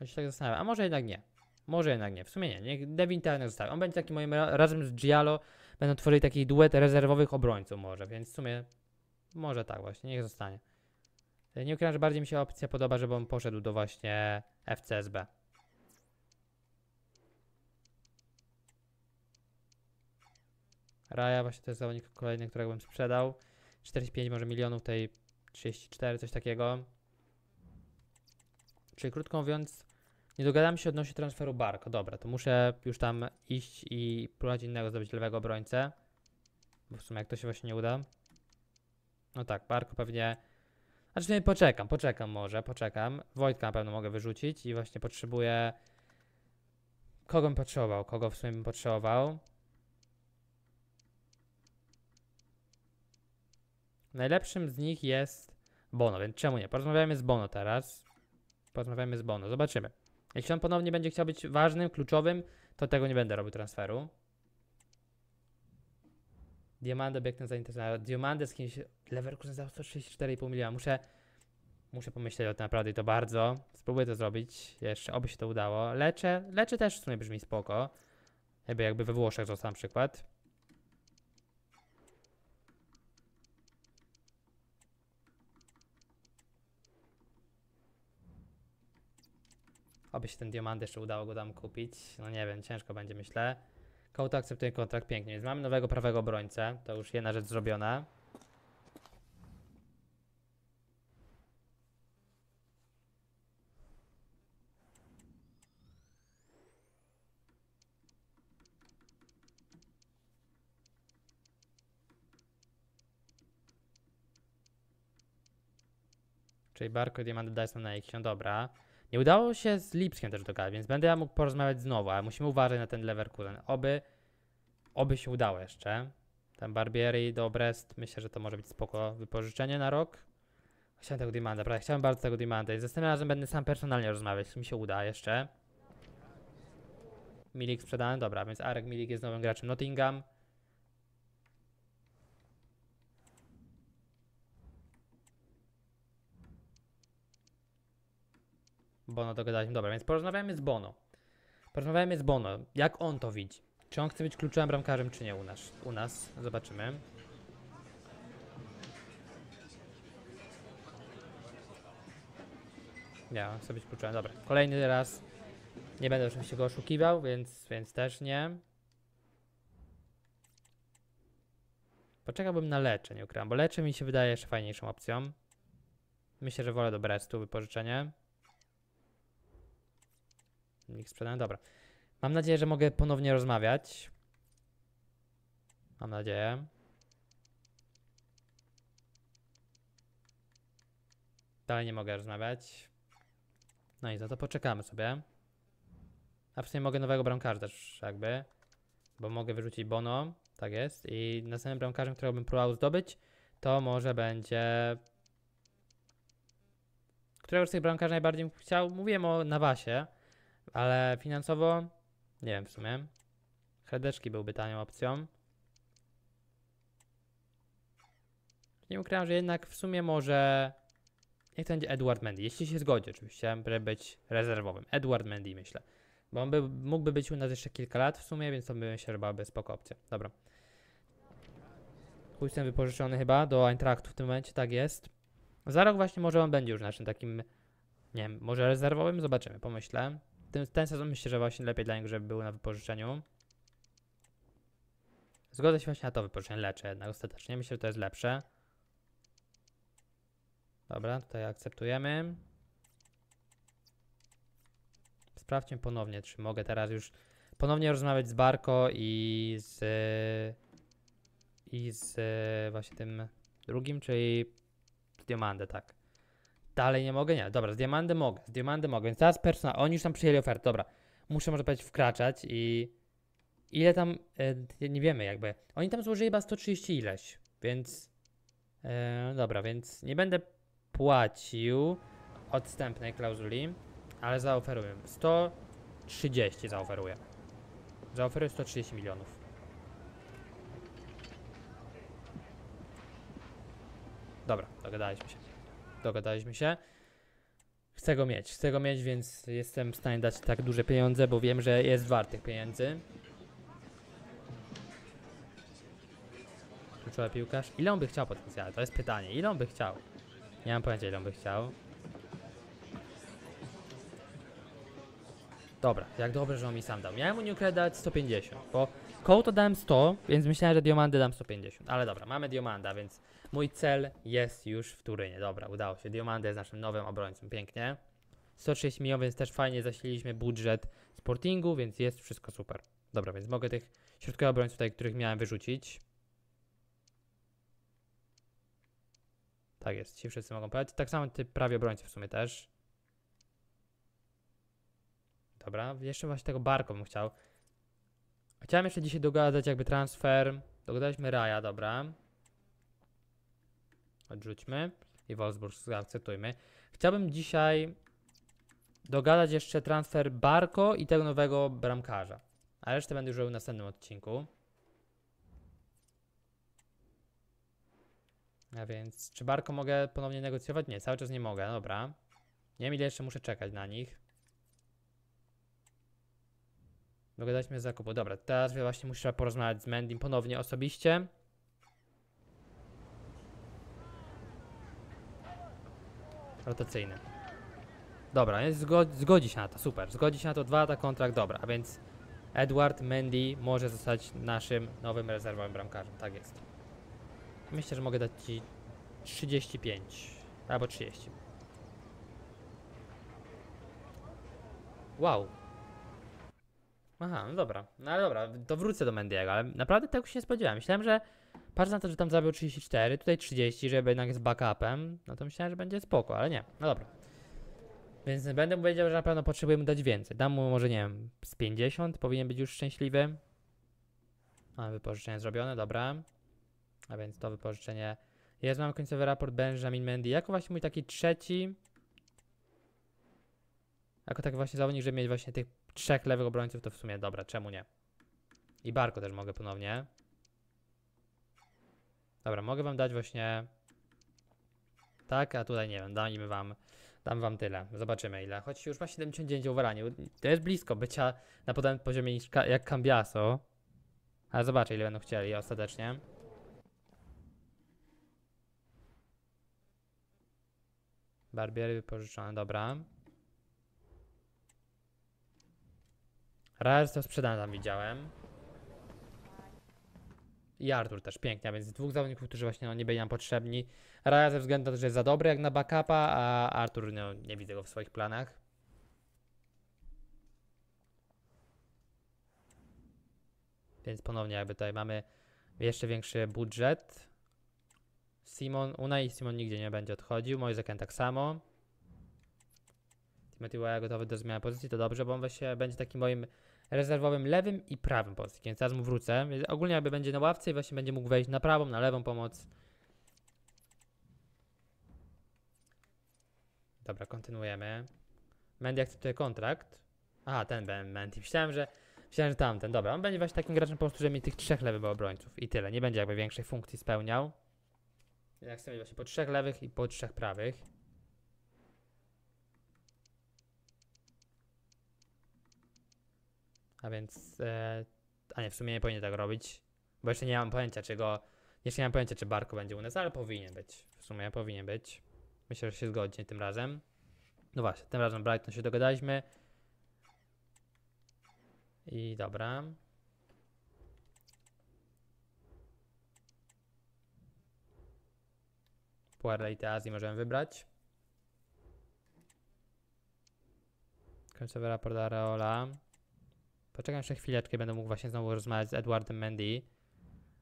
[SPEAKER 1] Ja się tak zastanawiam, a może jednak nie. Może jednak nie, w sumie nie. Niech Devin Turner zostawi. On będzie taki moim, razem z Giallo będą tworzyli taki duet rezerwowych obrońców może, więc w sumie może tak właśnie, niech zostanie. E, nie ukrywam, że bardziej mi się opcja podoba, żeby on poszedł do właśnie FCSB. Raja właśnie to jest zawodnik kolejny, którego bym sprzedał. 45 może milionów, tej 34, coś takiego. Czyli krótko mówiąc, nie dogadamy się odnośnie transferu Barko. Dobra, to muszę już tam iść i próbować innego zdobyć lewego obrońcę. Bo w sumie jak to się właśnie nie uda. No tak, Barko pewnie... Znaczy nie, no poczekam, poczekam może, poczekam. Wojtka na pewno mogę wyrzucić i właśnie potrzebuję... Kogo bym potrzebował? Kogo w sumie bym potrzebował? Najlepszym z nich jest Bono, więc czemu nie? Porozmawiamy z Bono teraz. Porozmawiamy z Bono, zobaczymy. Jeśli on ponownie będzie chciał być ważnym, kluczowym, to tego nie będę robił transferu. Diamandę biegnę zainteresowany. Diamandę z kimś. Leverkusen za 134,5 miliona. Muszę, muszę pomyśleć o tym naprawdę i to bardzo. Spróbuję to zrobić jeszcze, oby się to udało. Leczę, leczę też w sumie brzmi spoko. Jakby, jakby we Włoszech został na przykład. aby się ten diamant jeszcze udało go tam kupić. No nie wiem, ciężko będzie myślę. Kołto akceptuje kontrakt pięknie, więc mamy nowego prawego obrońcę. To już jedna rzecz zrobiona. Czyli Barko Diamant Dyson na X, no dobra. Nie udało się z Lipskiem też dogadać, więc będę ja mógł porozmawiać znowu, ale musimy uważać na ten Leverkusen. Oby, oby się udało jeszcze. Tam Barbieri do Brest, myślę, że to może być spoko wypożyczenie na rok. Chciałem tego demanda, prawda? Chciałem bardzo tego demanda. i zastanawiam się, że będę sam personalnie rozmawiać, jeśli mi się uda jeszcze. Milik sprzedany, dobra, więc Arek Milik jest nowym graczem Nottingham. Bono dogadaliśmy. Dobra, więc porozmawiamy z Bono. Porozmawiamy z Bono. Jak on to widzi? Czy on chce być kluczowym bramkarzem, czy nie u nas? U nas. Zobaczymy. Nie, on chce być kluczowym. Dobra, kolejny raz. Nie będę oczywiście go oszukiwał, więc, więc też nie. Poczekałbym na leczenie nie ukrywam, bo leczenie mi się wydaje jeszcze fajniejszą opcją. Myślę, że wolę do Brestu wypożyczenie. Niech sprzedałem. Dobra. Mam nadzieję, że mogę ponownie rozmawiać. Mam nadzieję. Dalej nie mogę rozmawiać. No i za to poczekamy sobie. A sumie mogę nowego bramkarza też jakby. Bo mogę wyrzucić Bono. Tak jest. I następnym bramkarzem, którego bym próbował zdobyć, to może będzie... Którego z tych bramkarzy najbardziej chciał? Mówiłem o Nawasie. Ale finansowo nie wiem w sumie. Hredeczki byłby tanią opcją. Nie ukrywam, że jednak w sumie może. Niech to będzie Edward Mendy. Jeśli się zgodzi, oczywiście, by być rezerwowym. Edward Mendy myślę. Bo on by, mógłby być u nas jeszcze kilka lat w sumie, więc to by się robiłaby spoko opcja. Dobra. Chujsem wypożyczony chyba do Eintrachtu w tym momencie, tak jest. Za rok właśnie może on będzie już naszym takim, nie wiem, może rezerwowym? Zobaczymy, pomyślę ten, ten sezon myślę, że właśnie lepiej dla niego, żeby był na wypożyczeniu. Zgodzę się właśnie na to wypożyczenie leczę jednak ostatecznie. Myślę, że to jest lepsze. Dobra, tutaj akceptujemy. Sprawdźmy ponownie, czy mogę teraz już ponownie rozmawiać z Barko i z i z właśnie tym drugim, czyli Diamandę, tak. Dalej nie mogę? Nie. Dobra, z diamandy mogę, z diamandy mogę, więc teraz personal. Oni już tam przyjęli ofertę, dobra. Muszę, może powiedzieć, wkraczać i... Ile tam... E, nie wiemy jakby. Oni tam złożyli chyba 130 ileś, więc... E, dobra, więc nie będę płacił odstępnej klauzuli, ale zaoferuję. 130 zaoferuję. Zaoferuję 130 milionów. Dobra, dogadaliśmy się dogadaliśmy się. Chcę go mieć, chcę go mieć, więc jestem w stanie dać tak duże pieniądze, bo wiem, że jest wartych pieniędzy. Kluczowa piłkarz. Ile on by chciał potencjalnie? To jest pytanie. Ile on by chciał? Nie mam pojęcia, ile on by chciał. Dobra, jak dobrze, że on mi sam dał. Miałem Unicle dać 150, bo to dałem 100, więc myślałem, że diamanty dam 150. Ale dobra, mamy diamanda, więc Mój cel jest już w Turynie. Dobra, udało się. Diomanda jest naszym nowym obrońcą. Pięknie. 130 milionów, więc też fajnie zasililiśmy budżet sportingu, więc jest wszystko super. Dobra, więc mogę tych środkowych obrońców, tutaj, których miałem wyrzucić. Tak jest, ci wszyscy mogą pojechać. Tak samo ty prawie obrońcy w sumie też. Dobra, jeszcze właśnie tego Barko bym chciał. Chciałem jeszcze dzisiaj dogadać jakby transfer. Dogadaliśmy Raja, dobra. Odrzućmy i Wolfsburg zaakceptujmy. Chciałbym dzisiaj dogadać jeszcze transfer Barko i tego nowego bramkarza. A resztę będę już robił w następnym odcinku. A więc, czy Barko mogę ponownie negocjować? Nie, cały czas nie mogę, dobra. Nie wiem ile jeszcze muszę czekać na nich. z zakupu. Dobra, teraz właśnie muszę porozmawiać z Mendim ponownie osobiście. rotacyjny. Dobra, więc zgodzi się na to, super. Zgodzi się na to, dwa lata kontrakt, dobra. A więc Edward Mendy może zostać naszym nowym rezerwowym bramkarzem, tak jest. Myślę, że mogę dać Ci 35 albo 30. Wow. Aha, no dobra. No ale dobra, to wrócę do Mendyego, ale naprawdę tego się nie spodziewałem. Myślałem, że Patrz na to, że tam zabił 34, tutaj 30, żeby jednak z backupem, no to myślałem, że będzie spoko, ale nie, no dobra. Więc będę powiedział, że na pewno potrzebujemy dać więcej. Dam mu może, nie wiem, z 50, powinien być już szczęśliwy. A, wypożyczenie zrobione, dobra. A więc to wypożyczenie jest. Mam końcowy raport Benjamin Mendy. Jako właśnie mój taki trzeci. Jako tak właśnie zawodnik, żeby mieć właśnie tych trzech lewych obrońców, to w sumie dobra, czemu nie? I Barko też mogę ponownie. Dobra, mogę wam dać właśnie tak, a tutaj nie wiem, dajmy wam, dam wam tyle. Zobaczymy ile. Choć już ma 79 overanie. To jest blisko bycia na podobnym poziomie niż ka jak Cambiaso. Ale zobaczę ile będą chcieli ostatecznie. Barbiery wypożyczone, dobra. Raz to sprzedane tam widziałem. I Artur też pięknie, a więc dwóch zawodników, którzy właśnie no, nie byli nam potrzebni. Raja ze względu na to, że jest za dobry jak na backupa, a Artur no, nie widzę go w swoich planach. Więc ponownie jakby tutaj mamy jeszcze większy budżet. Simon, Unai Simon nigdzie nie będzie odchodził, Moje Moisekan tak samo. Timothy Weah gotowy do zmiany pozycji, to dobrze, bo on właśnie będzie takim moim rezerwowym lewym i prawym pomocnikiem. Zaraz mu wrócę. Więc ogólnie jakby będzie na ławce i właśnie będzie mógł wejść na prawą, na lewą pomoc. Dobra, kontynuujemy. Mendy akceptuje kontrakt. Aha, ten Mendy. Myślałem, że Myślałem, że tamten. Dobra, on będzie właśnie takim graczem po prostu, że mi tych trzech lewych obrońców i tyle. Nie będzie jakby większej funkcji spełniał. Ja chcę mieć właśnie po trzech lewych i po trzech prawych. A więc. E, a nie, w sumie nie powinien tak robić. Bo jeszcze nie mam pojęcia, czy go. Jeszcze nie mam pojęcia, czy Barko będzie u nas, ale powinien być. W sumie powinien być. Myślę, że się zgodzi tym razem. No właśnie, tym razem Brighton się dogadaliśmy. I dobra. Puerla i Teazji możemy wybrać. Końcowy raport Areola. Poczekam jeszcze chwileczkę, będę mógł właśnie znowu rozmawiać z Edwardem Mendy.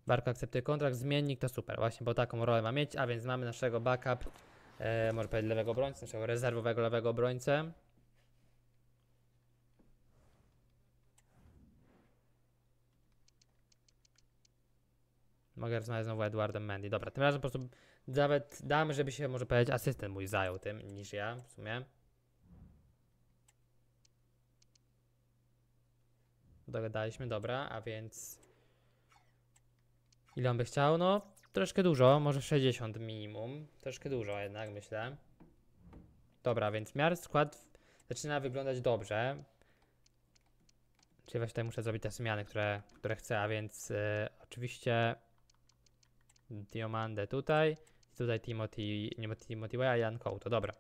[SPEAKER 1] Barko akceptuje kontrakt, zmiennik to super, właśnie, bo taką rolę ma mieć, a więc mamy naszego backup, e, może powiedzieć lewego obrońcę, naszego rezerwowego lewego obrońcę. Mogę rozmawiać znowu z Edwardem Mendy. Dobra, tym razem po prostu nawet damy, żeby się, może powiedzieć, asystent mój zajął tym niż ja w sumie. dogadaliśmy, dobra, a więc... Ile on by chciał? No, troszkę dużo, może 60 minimum. Troszkę dużo jednak, myślę. Dobra, więc miar skład zaczyna wyglądać dobrze. Czyli właśnie tutaj muszę zrobić te zmiany, które, które chcę, a więc y, oczywiście Diomandę tutaj. Tutaj Timothy, nie Timothy Way, a Jan Kołto. Dobra.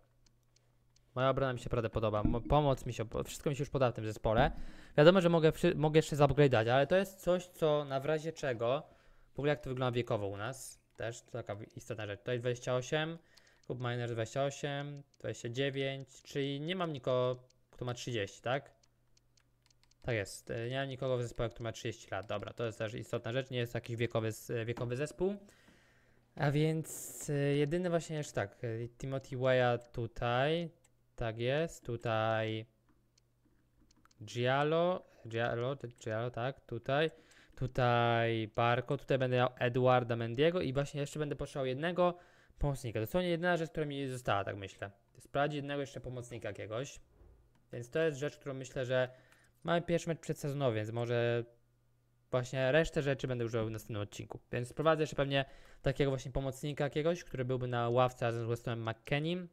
[SPEAKER 1] Moja obrona mi się naprawdę podoba. Pomoc mi się, wszystko mi się już podoba w tym zespole. Wiadomo, że mogę, mogę jeszcze zupgrade'ać, ale to jest coś, co na w razie czego, w ogóle jak to wygląda wiekowo u nas, też to taka istotna rzecz. Tutaj 28, Cup Miner 28, 29, czyli nie mam nikogo, kto ma 30, tak? Tak jest, e, nie mam nikogo w zespole, kto ma 30 lat. Dobra, to jest też istotna rzecz, nie jest to jakiś wiekowy, wiekowy zespół. A więc e, jedyny właśnie jeszcze tak, e, Timothy Waya tutaj, tak jest, tutaj Giallo, Giallo, Giallo, tak, tutaj, tutaj Barco, tutaj będę miał Eduarda Mendiego i właśnie jeszcze będę potrzebował jednego pomocnika. To Dosłownie jedyna rzecz, która mi została, tak myślę. Sprawdzić jednego jeszcze pomocnika jakiegoś. Więc to jest rzecz, którą myślę, że mamy pierwszy mecz przed przedsezonowy, więc może właśnie resztę rzeczy będę używał w następnym odcinku. Więc sprowadzę jeszcze pewnie takiego właśnie pomocnika jakiegoś, który byłby na ławce razem z Westem McKennim,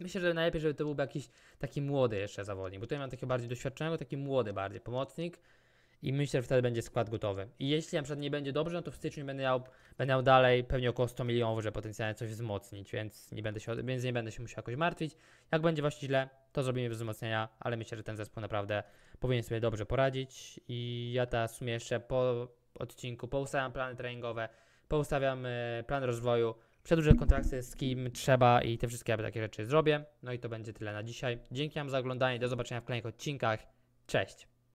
[SPEAKER 1] Myślę, że najlepiej, żeby to był jakiś taki młody jeszcze zawodnik, bo tutaj mam takiego bardziej doświadczonego, taki młody bardziej pomocnik i myślę, że wtedy będzie skład gotowy. I jeśli na przykład nie będzie dobrze, no to w styczniu będę miał, będę miał dalej pewnie około 100 milionów, żeby potencjalnie coś wzmocnić, więc nie będę się, więc nie będę się musiał jakoś martwić. Jak będzie właśnie źle, to zrobimy wzmocnienia, ale myślę, że ten zespół naprawdę powinien sobie dobrze poradzić i ja teraz w sumie jeszcze po odcinku poustawiam plany treningowe, poustawiam y, plan rozwoju, przedłużę kontrakty z kim trzeba i te wszystkie takie rzeczy zrobię. No i to będzie tyle na dzisiaj. Dzięki Wam za oglądanie, do zobaczenia w kolejnych odcinkach. Cześć!